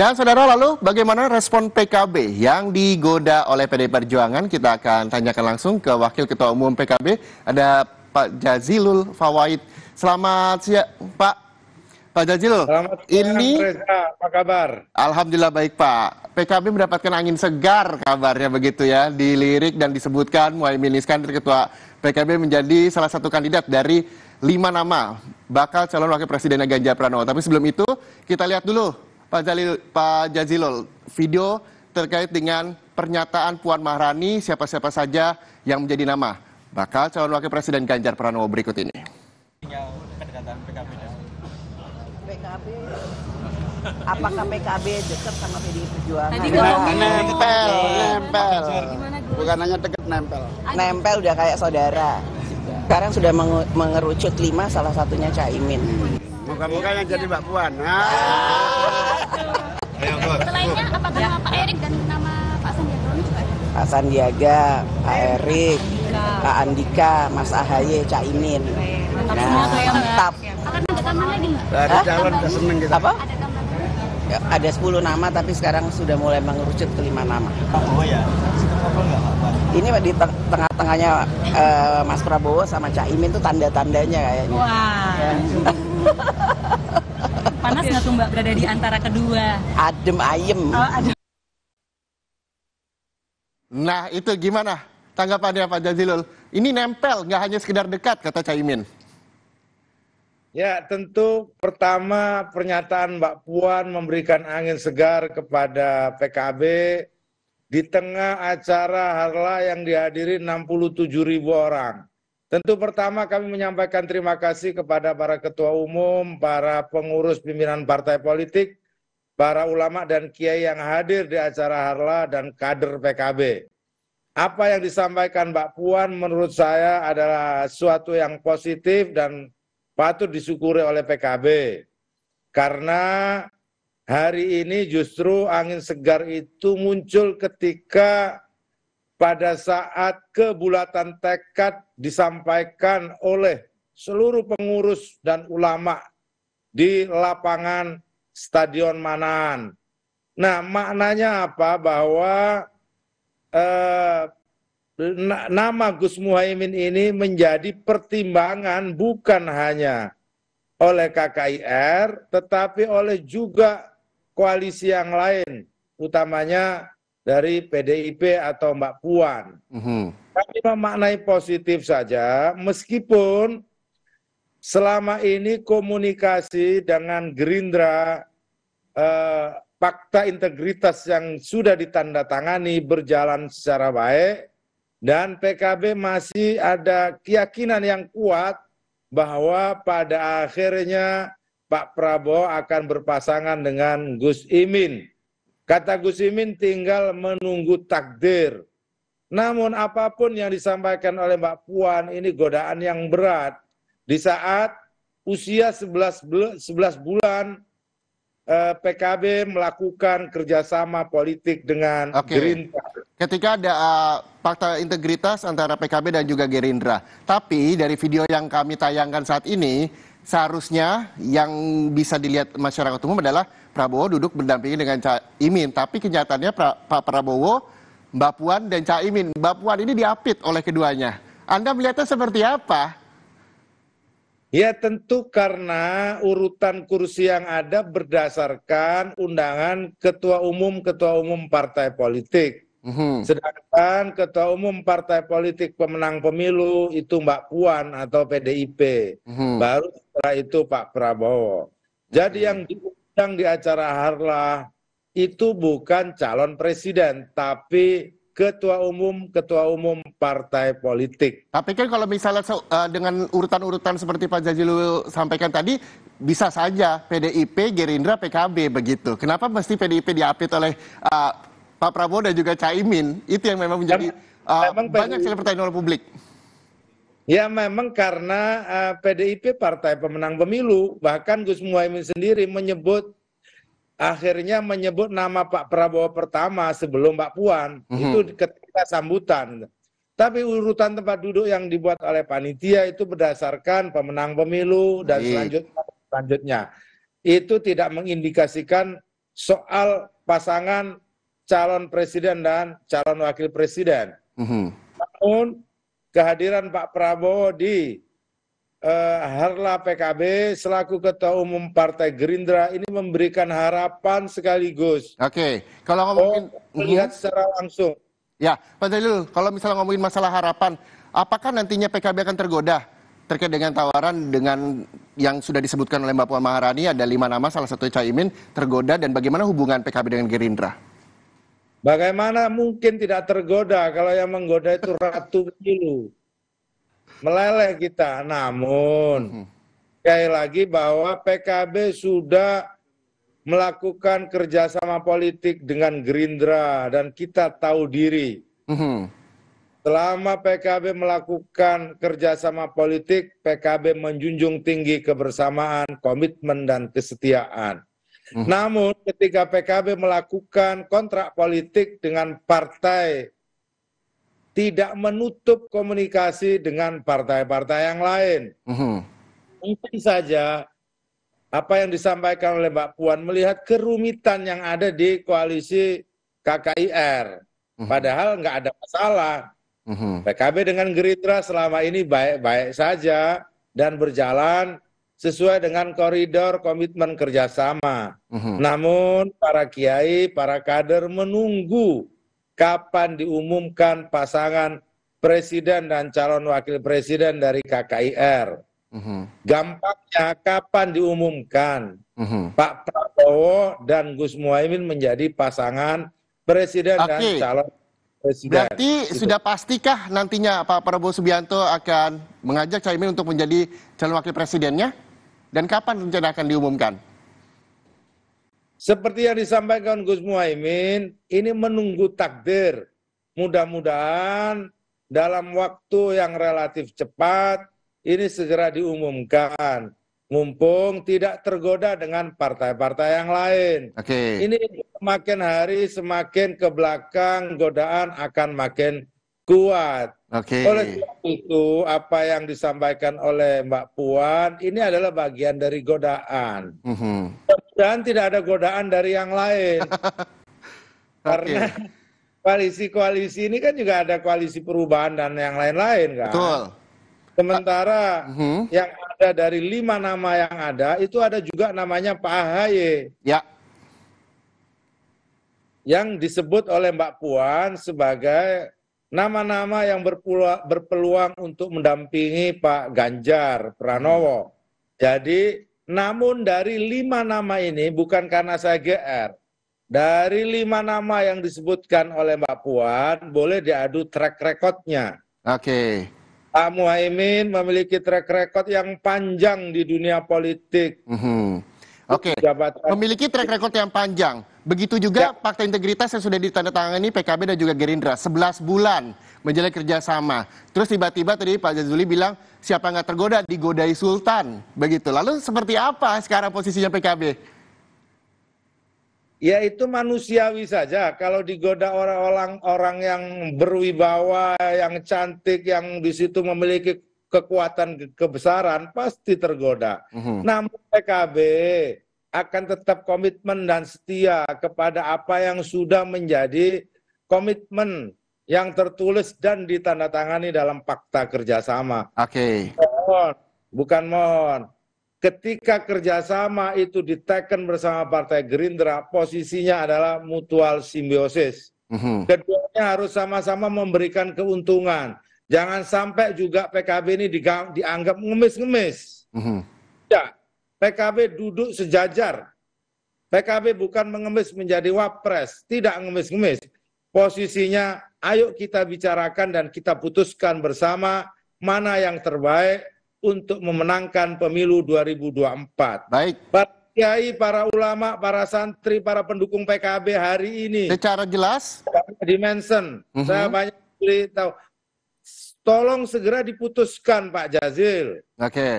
Dan saudara lalu bagaimana respon PKB yang digoda oleh PD Perjuangan? Kita akan tanyakan langsung ke Wakil Ketua Umum PKB, ada Pak Jazilul Fawaid. Selamat siang Pak. Pak Jazilul, Selamat ini Reza. apa kabar? Alhamdulillah baik Pak. PKB mendapatkan angin segar kabarnya begitu ya, dilirik dan disebutkan Muhaimin Iskandar Ketua PKB menjadi salah satu kandidat dari lima nama bakal calon wakil presidennya Ganjar Pranowo. Tapi sebelum itu kita lihat dulu Pak, Jalil, Pak Jazilul, video terkait dengan pernyataan Puan Maharani siapa-siapa saja yang menjadi nama bakal calon wakil presiden Ganjar Pranowo berikut ini. apakah PKB dekat sama PDI Perjuangan? nempel, nempel. Bukan hanya dekat nempel. Nempel udah kayak saudara. Sekarang sudah mengerucut lima salah satunya Caimin. Muka-muka yang jadi Mbak Puan. Ah. Selainnya apakah ya. nama Pak Erik dan nama Pak Sandiaga juga ada? Pak Sandiaga, Pak Erik, Pak Andika, Mas Ahaye, Cak Imin. mantap. Nah, ya, Akan ada taman lagi nggak? Ada calon, seneng kita. Apa? Ya, ada 10 nama tapi sekarang sudah mulai mengerucut ke 5 nama. Prabowo oh, ya? Ini di tengah-tengahnya uh, Mas Prabowo sama Cak Imin tuh tanda-tandanya kayaknya. Wah. Wow. Panas nggak tuh Mbak berada di antara kedua? Adem ayem. Oh, adem. Nah itu gimana tanggapannya Pak Jazilul? Ini nempel nggak hanya sekedar dekat kata Caimin. Ya tentu pertama pernyataan Mbak Puan memberikan angin segar kepada PKB di tengah acara harla yang dihadiri 67 ribu orang. Tentu pertama kami menyampaikan terima kasih kepada para ketua umum, para pengurus pimpinan partai politik, para ulama dan kiai yang hadir di acara Harla dan kader PKB. Apa yang disampaikan Mbak Puan menurut saya adalah suatu yang positif dan patut disyukuri oleh PKB. Karena hari ini justru angin segar itu muncul ketika pada saat kebulatan tekad disampaikan oleh seluruh pengurus dan ulama di lapangan Stadion Manan. Nah, maknanya apa? Bahwa eh, nama Gus Muhaimin ini menjadi pertimbangan bukan hanya oleh KKIR, tetapi oleh juga koalisi yang lain, utamanya dari PDIP atau Mbak Puan. Mm-hmm. Kami memaknai positif saja, meskipun selama ini komunikasi dengan Gerindra, eh, fakta integritas yang sudah ditandatangani berjalan secara baik, dan PKB masih ada keyakinan yang kuat bahwa pada akhirnya Pak Prabowo akan berpasangan dengan Gus Imin Kata Gus Imin tinggal menunggu takdir. Namun apapun yang disampaikan oleh Mbak Puan ini godaan yang berat. Di saat usia 11, 11 bulan eh, PKB melakukan kerjasama politik dengan okay. Gerindra. Ketika ada uh, fakta integritas antara PKB dan juga Gerindra. Tapi dari video yang kami tayangkan saat ini, seharusnya yang bisa dilihat masyarakat umum adalah Prabowo duduk berdampingi dengan Cak Imin. Tapi kenyataannya pra, Pak Prabowo, Mbak Puan dan Cak Imin. Mbak Puan ini diapit oleh keduanya. Anda melihatnya seperti apa? Ya tentu karena urutan kursi yang ada berdasarkan undangan ketua umum ketua umum partai politik. Uhum. Sedangkan ketua umum partai politik pemenang pemilu itu Mbak Puan atau PDIP. uhum. Baru setelah itu Pak Prabowo. Jadi uhum. yang yang di acara Harlah itu bukan calon presiden, tapi ketua umum ketua umum partai politik. Tapi kan kalau misalnya uh, dengan urutan-urutan seperti Pak Jazilul sampaikan tadi bisa saja PDIP, Gerindra, PKB begitu. Kenapa mesti PDIP diapit oleh uh, Pak Prabowo dan juga Caimin? Itu yang memang menjadi uh, banyak sekali pertanyaan oleh publik. Ya memang karena uh, eh, PDIP partai pemenang pemilu, bahkan Gus Muhaymin sendiri menyebut akhirnya menyebut nama Pak Prabowo pertama sebelum Mbak Puan. Mm -hmm. Itu ketika sambutan. Tapi urutan tempat duduk yang dibuat oleh panitia itu berdasarkan pemenang pemilu dan selanjutnya selanjutnya. Itu tidak mengindikasikan soal pasangan calon presiden dan calon wakil presiden. Mm -hmm. Namun kehadiran Pak Prabowo di uh, Harla PKB selaku Ketua Umum Partai Gerindra ini memberikan harapan sekaligus. Oke, okay. kalau oh, ngomongin oh, melihat iya. secara langsung. Ya, Pak Dalil, kalau misalnya ngomongin masalah harapan, apakah nantinya PKB akan tergoda terkait dengan tawaran dengan yang sudah disebutkan oleh Mbak Puan Maharani ada lima nama salah satunya Caimin tergoda dan bagaimana hubungan PKB dengan Gerindra? Bagaimana mungkin tidak tergoda kalau yang menggoda itu ratu pemilu? Meleleh kita. Namun, hmm. sekali lagi bahwa PKB sudah melakukan kerjasama politik dengan Gerindra dan kita tahu diri. Hmm. Selama PKB melakukan kerjasama politik, PKB menjunjung tinggi kebersamaan, komitmen, dan kesetiaan. Hmm. namun ketika pkb melakukan kontrak politik dengan partai tidak menutup komunikasi dengan partai-partai yang lain hmm. mungkin saja apa yang disampaikan oleh Mbak Puan melihat kerumitan yang ada di koalisi KKIR. Hmm. Padahal nggak ada masalah. PKB dengan Gerindra selama ini baik-baik saja dan berjalan sesuai dengan koridor komitmen kerjasama. Uhum. Namun para kiai, para kader menunggu kapan diumumkan pasangan presiden dan calon wakil presiden dari KKIR. Uhum. Gampangnya kapan diumumkan uhum. Pak Prabowo dan Gus Muhaimin menjadi pasangan presiden okay. dan calon presiden. Berarti gitu. sudah pastikah nantinya Pak Prabowo Subianto akan mengajak Caimin untuk menjadi calon wakil presidennya? Dan kapan rencana akan diumumkan? Seperti yang disampaikan Gus Muhaimin, ini menunggu takdir. Mudah-mudahan dalam waktu yang relatif cepat ini segera diumumkan. Mumpung tidak tergoda dengan partai-partai yang lain. Okay. Ini semakin hari semakin ke belakang godaan akan makin kuat. Oke. Okay. Oleh itu, apa yang disampaikan oleh Mbak Puan ini adalah bagian dari godaan. Mm -hmm. Dan tidak ada godaan dari yang lain. okay. Karena koalisi-koalisi ini kan juga ada koalisi perubahan dan yang lain-lain kan. Betul. Sementara mm-hmm. yang ada dari lima nama yang ada itu ada juga namanya Pak Ahy Ya. Yang disebut oleh Mbak Puan sebagai nama-nama yang berpeluang, untuk mendampingi Pak Ganjar Pranowo. Jadi, namun dari lima nama ini bukan karena saya GR. Dari lima nama yang disebutkan oleh Mbak Puan, boleh diadu track recordnya. Oke. Okay. Pak Muhaimin memiliki track record yang panjang di dunia politik. Mm -hmm. Oke, okay. memiliki track record yang panjang. Begitu juga ya. fakta integritas yang sudah ditandatangani PKB dan juga Gerindra 11 bulan menjalani kerjasama. Terus tiba-tiba tadi Pak Jazuli bilang siapa nggak tergoda digodai Sultan begitu. Lalu seperti apa sekarang posisinya PKB? Ya itu manusiawi saja. Kalau digoda orang-orang orang yang berwibawa, yang cantik, yang di situ memiliki kekuatan kebesaran pasti tergoda. Mm Namun PKB akan tetap komitmen dan setia kepada apa yang sudah menjadi komitmen yang tertulis dan ditandatangani dalam fakta kerjasama. Oke. Okay. Mohon, bukan mohon. Ketika kerjasama itu diteken bersama Partai Gerindra, posisinya adalah mutual simbiosis. Mm-hmm. Keduanya harus sama-sama memberikan keuntungan. Jangan sampai juga PKB ini dianggap ngemis-ngemis. Mm-hmm. Ya, PKB duduk sejajar. PKB bukan mengemis menjadi wapres, tidak mengemis ngemis Posisinya ayo kita bicarakan dan kita putuskan bersama mana yang terbaik untuk memenangkan pemilu 2024. Baik. Pak kiai, para ulama, para santri, para pendukung PKB hari ini. Secara jelas. Di mention. Mhm. Saya banyak beli tahu. Tolong segera diputuskan Pak Jazil. Oke. Okay.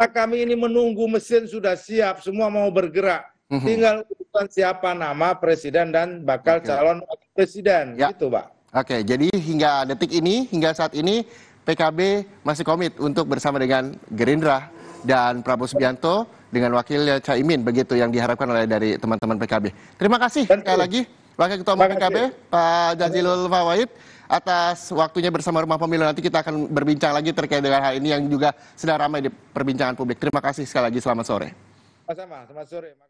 Karena kami ini menunggu mesin sudah siap, semua mau bergerak. Mm-hmm. Tinggal urusan siapa nama presiden dan bakal okay. calon presiden, ya. gitu, Pak. Oke, okay, jadi hingga detik ini, hingga saat ini PKB masih komit untuk bersama dengan Gerindra dan Prabowo Subianto dengan wakilnya Caimin begitu yang diharapkan oleh dari teman-teman PKB. Terima kasih sekali lagi. Wakil Ketua Umum PKB Pak Jazilul Fawait atas waktunya bersama Rumah Pemilu. Nanti kita akan berbincang lagi terkait dengan hal ini yang juga sedang ramai di perbincangan publik. Terima kasih sekali lagi. Selamat sore. Selamat sore.